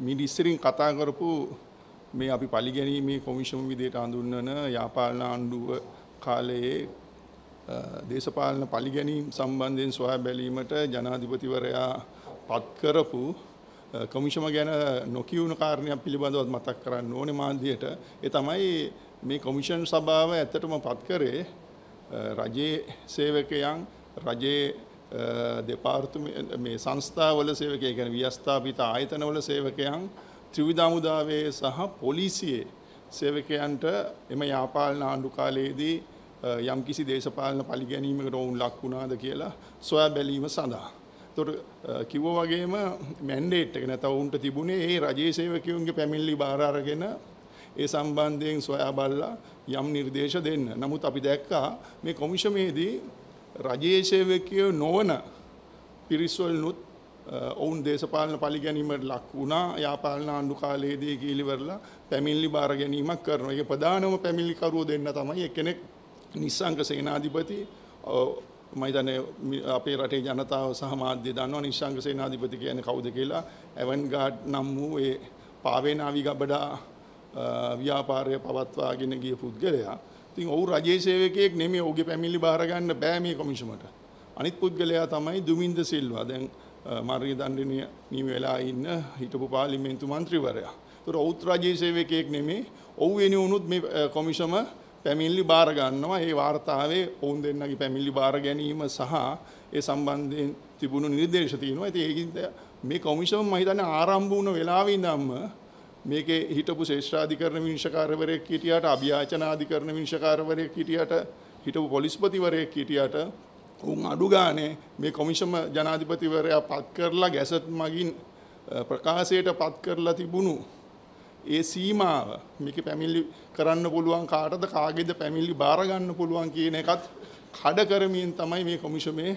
මිට ඉස්සරින් කතා කරපු මේ අපි පලිගැනීමේ කොමිෂම විදියට හඳුන්වන යාපාලන ආණ්ඩුව කාලයේ දේශපාලන පලිගැනීම් සම්බන්ධයෙන් සොයා බැලීමට ජනාධිපතිවරයා පත් කරපු කොමිෂම ගැන නොකියුණු කාරණයක් පිළිබඳවත් මතක් කරන්න ඕනේ මාධ්‍යයට. ඒ තමයි මේ කොමිෂන් සභාව ඇත්තටම පත් කරේ රජයේ සේවකයන් රජයේ දෙපාර්තමේ මේ සංස්ථාවල සේවකයන් කියන්නේ ව්‍යස්ථාපිත ආයතනවල සේවකයන් ත්‍රිවිධ අමුදාවේ සහ පොලිසියේ සේවකයන්ට එම යාපාලන ආණ්ඩු කාලයේදී යම්කිසි දේශපාලන පරිගැනීමකට ඔවුන් ලක් වුණාද කියලා සොයා බැලීම සඳහා. එතකොට කිව්ව වගේම මැන්ඩේට් එක නැත්නම් ඔවුන්ට තිබුණේ ඒ රජයේ සේවකයන්ගේ පැමිණිලි බාර අරගෙන ඒ සම්බන්ධයෙන් සොයා බලලා යම් නිර්දේශ දෙන්න. නමුත් අපි දැක්කා මේ කොමිෂමේදී රජයේ සේවකයෝ නොවන පිරිස්වලනුත් ඔවුන් දේශපාලන පලිගැනීමට ලක් වුණා යාපාලන ආණ්ඩු කාලයේදී කීලිවරලා පැමිල්ලි බාර ගැනීමක් කරනවා. ඒක ප්‍රධානම පැමිල්ලිකරුවෝ දෙන්න තමයි එක්කෙනෙක් නිස්සංග සේනාධිපති මම හිතන්නේ අපේ රටේ ජනතාව සහ මාධ්‍ය දන්නවා නිස්සංග සේනාධිපති කියන්නේ කවුද කියලා. ඇවන්ගාඩ් නම් වූ ඒ පාවේනාවි ගබඩා ව්‍යාපාරය පවත්වාගෙන ගිය පුද්ගලයා ඉතින් ඔහු රජයේ සේවකයෙක් නෙමෙයි ඔහුගේ පැමිණිලි බාර ගන්න බෑ මේ කොමිෂමට. අනිත් පුද්ගලයා තමයි දුමින්ද සිල්වා. දැන් මරණ දඬුවම නියම වෙලා ඉන්න හිටපු පාර්ලිමේන්තු මන්ත්‍රීවරයා. ඒතර ඔහුත් රජයේ සේවකයෙක් නෙමෙයි. ඔහු වෙන උනුත් මේ කොමිෂම පැමිණිලි බාර ගන්නවා. ඒ වார்த்தාවේ ඔවුන් දෙන්නගේ පැමිණිලි බාර ගැනීම සහ ඒ සම්බන්ධයෙන් තිබුණු නිර්දේශ තියෙනවා. ඉතින් ඒකින්ද මේ කොමිෂම මම හිතන්නේ ආරම්භ වුණ වෙලාවේ ඉඳන්ම මේකේ හිටපු ශේෂ්ඨාධිකරණ විනිශ්චකාරවරයෙක් හිටියට අභියාචනාධිකරණ විනිශ්චකාරවරයෙක් හිටියට හිටපු පොලිස්පතිවරයෙක් හිටියට උන් අඩු ගානේ මේ කොමිෂම ජනාධිපතිවරයා පත් කරලා ගැසට් මගින් ප්‍රකාශයට පත් කරලා තිබුණු ඒ සීමාව මේක පැමිණිලි කරන්න පුළුවන් කාටද කාගේද පැමිණිලි බාර ගන්න පුළුවන් කියන එකත් කඩ කරමින් තමයි මේ කොමිෂමේ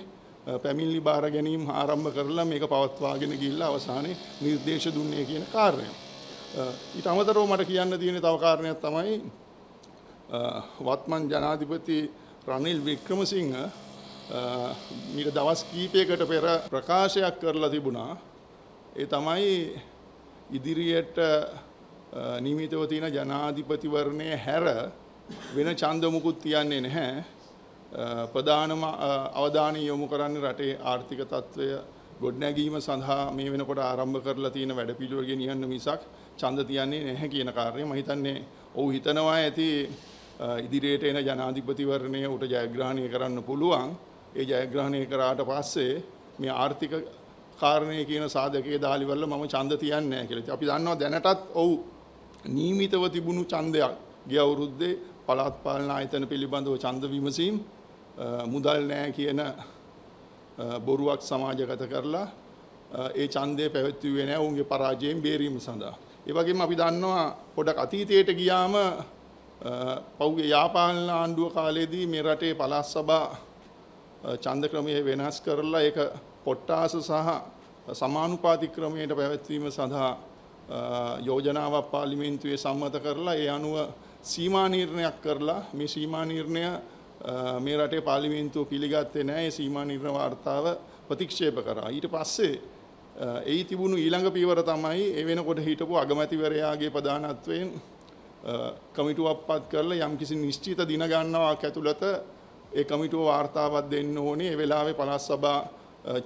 පැමිණිලි බාර ගැනීම ආරම්භ කරලා මේක පවත්වාගෙන ගිහිල්ලා අවසානයේ නිර්දේශ දුන්නේ කියන කාර්යය ඊට අමතරව මට කියන්න තියෙන තව කාරණයක් තමයි වත්මන් ජනාධිපති රනිල් වික්‍රමසිංහ මීට දවස් කීපයකට පෙර ප්‍රකාශයක් කරලා තිබුණා. ඒ තමයි ඉදිරියට නිමිතව තියෙන ජනාධිපතිවරණය හැර වෙන ඡන්ද මුකුත් තියන්නේ නැහැ. ප්‍රධානම අවධානය යොමු කරන්නේ රටේ ආර්ථික තත්ත්වය ගොඩනැගීම සඳහා මේ වෙනකොට ආරම්භ කරලා තියෙන වැඩපිළිවෙල ගෙනියන්න මිසක් ඡන්ද තියන්නේ නැහැ කියන කාරණය මම හිතන්නේ ඔව් හිතනවා ඇති ඉදිරියට එන ජනාධිපතිවරණය උට ජයග්‍රහණය කරන්න පුළුවන් ඒ ජයග්‍රහණය කරාට පස්සේ මේ ආර්ථික කාරණය කියන සාධකයේ දාලිවල මම ඡන්ද තියන්නේ නැහැ කියලා. අපි දන්නවා දැනටත් ඔව් නියමිතව තිබුණු ඡන්දයක් ගිය අවුරුද්දේ පළාත් පාලන ආයතන පිළිබඳව ඡන්ද විමසීම් මුදල් නැහැ කියන බොරුවක් සමාජගත කරලා ඒ ඡන්දය පැවැත්වුවේ නැහැ ඔවුන්ගේ පරාජයෙන් බේරීම සඳහා. ඒ වගේම අපි දන්නවා පොඩක් අතීතයට ගියාම පෞගේ යාපාලන ආණ්ඩුව කාලයේදී මේ රටේ පළාත් සභා ඡන්ද ක්‍රමය වෙනස් කරලා ඒක කොට්ටාස සහ සමානුපාති ක්‍රමයට පැවැත්වීම සඳහා යෝජනාවක් පාර්ලිමේන්තුවේ සම්මත කරලා ඒ අනුව සීමා නිර්ණයක් කරලා මේ සීමා නිර්ණය මේ රටේ පාර්ලිමේන්තුව පිළිගත්තේ නැහැ ඒ සීමා නිර්ණය වාර්තාව ප්‍රතික්ෂේප කරා. ඊට පස්සේ එයි තිබුණු ඊළඟ පීවර තමයි ඒ වෙනකොට හිටපු අගමැතිවරයාගේ ප්‍රධානත්වයෙන් කමිටුවක් පත් කරලා යම්කිසි නිශ්චිත දින ගණනාවක් ඇතුළත ඒ කමිටුව වාර්තාවක් දෙන්න ඕනේ. ඒ වෙලාවේ පළාත් සභා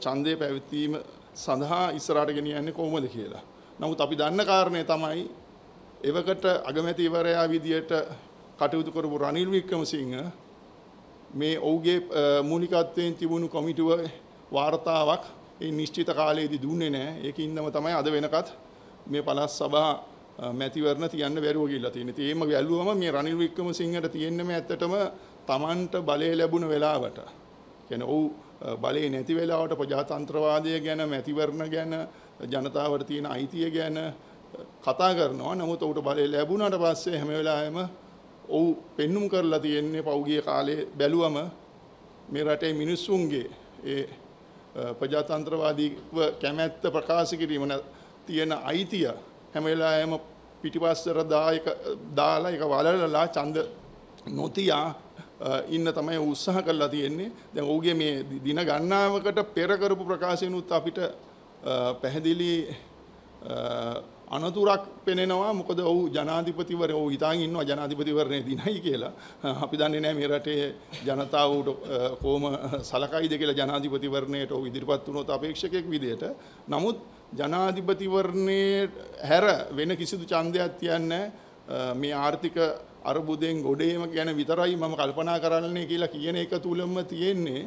ඡන්දය පැවැත්වීම සඳහා ඉස්සරහට ගෙනියන්නේ කොහොමද කියලා. නමුත් අපි දන්න කාරණය තමයි එවකට අගමැතිවරයා විදියට කටයුතු කරපු රනිල් වික්‍රමසිංහ මේ ඔවුගේ මූලිකත්වයෙන් තිබුණු කොමිටුව වාර්තාවක් ඒ නිශ්චිත කාලයේදී දුන්නේ නැහැ. ඒක ඉන්නම තමයි අද වෙනකත් මේ පළාත් සභා මැතිවරණ තියන්න බැරුව කියලා තියෙන. ඉතින් එහෙම වැළුවම මේ රනිල් වික්‍රමසිංහට තියෙන්නේ ඇත්තටම Tamanට බලය ලැබුණ වෙලාවට. කියන්නේ ඔව් බලේ නැති වෙලාවට ප්‍රජාතන්ත්‍රවාදය ගැන මැතිවරණ ගැන ජනතාවට තියෙන අයිතිය ගැන කතා කරනවා. නමුත් ඔහුට බලය ලැබුණාට පස්සේ හැම වෙලාවෙම ඔව් පෙන්눔 කරලා තියෙන්නේ පෞගිය කාලේ බැලුවම මේ රටේ මිනිස්සුන්ගේ ඒ ප්‍රජාතන්ත්‍රවාදීව කැමැත්ත ප්‍රකාශ කිරීම තියෙන අයිතිය හැම වෙලාවෙම පිටිපස්සට දායක දාලා ඒක වලලලා ඡන්ද නොතියා ඉන්න තමයි උත්සාහ කරලා තියෙන්නේ. දැන් ඔහුගේ මේ දින ගණනාවකට පෙර කරපු ප්‍රකාශනොත් අපිට පැහැදිලි අනතුරක් පෙනෙනවා මොකද ඔහු ජනාධිපතිවර ඔහු හිතාගෙන ඉන්නවා ජනාධිපතිවරණය දිනයි කියලා. අපි දන්නේ නැහැ මේ රටේ ජනතාව උට කොහොම සලකයිද කියලා ජනාධිපතිවරණයට ඔහු ඉදිරිපත් වුණොත් අපේක්ෂකෙක් විදියට. නමුත් ජනාධිපතිවරණයේ හැර වෙන කිසිදු ඡන්දයක් තියන්නේ මේ ආර්ථික අරබුදෙන් ගොඩේම ගැන විතරයි මම කල්පනා කරන්නේ කියලා කියන එක තුලම තියෙන්නේ.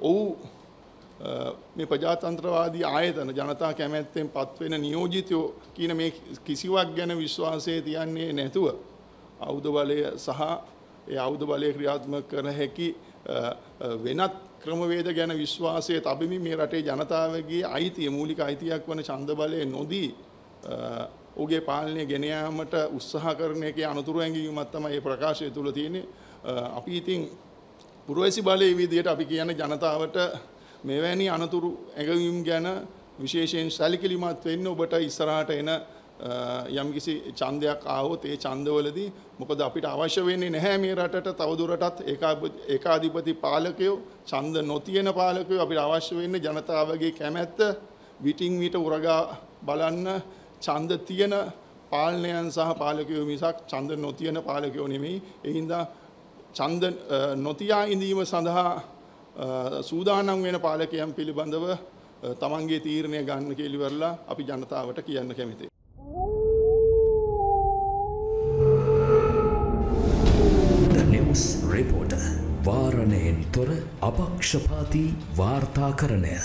ඔහු මේ ප්‍රජාතන්ත්‍රවාදී ආයතන ජනතා කැමැත්තෙන් පත්වෙන නියෝජිතයෝ කියන මේ කිසිවක් ගැන විශ්වාසය තියන්නේ නැතුව අවුද බලය සහ ඒ අවුද බලය ක්‍රියාත්මක කරන හැකි වෙනත් ක්‍රමවේද ගැන විශ්වාසය තබිමි මේ රටේ ජනතාවගේ අයිතිය මූලික අයිතියක් වන ඡන්ද බලය නොදී ඔහුගේ පාලනය ගෙන යාමට උත්සාහ කරන එකේ අනුතුරු ඇඟවීමක් තමයි මේ ප්‍රකාශය තුල තියෙන්නේ අපි ඉතින් පුරවැසි බලයේ විදියට අපි කියන්නේ ජනතාවට මෙවැනි අනතුරු ඇඟවීම් ගැන විශේෂයෙන් සැලකිලිමත් වෙන්න ඔබට ඉස්සරහට එන යම්කිසි ඡන්දයක් ආවොත් ඒ ඡන්දවලදී මොකද අපිට අවශ්‍ය වෙන්නේ නැහැ මේ රටට තවදුරටත් ඒකාධිපති පාලකයෝ ඡන්ද නොතියන පාලකයෝ අපිට අවශ්‍ය වෙන්නේ ජනතාවගේ කැමැත්ත විටින් විට උරගා බලන්න ඡන්ද තියන පාලනයන් සහ පාලකයෝ මිසක් ඡන්ද නොතියන පාලකයෝ නෙමෙයි ඒ හින්දා ඡන්ද නොතියා ඉඳීම සඳහා සූදානම් වෙන පාලකයන් පිළිබඳව තමන්ගේ තීරණය ගන්න කෙලිවරලා අපි ජනතාවට කියන්න කැමතියි. රිපෝට වාරණයෙන් තොර අපක්ෂපාති වාර්තාකරණය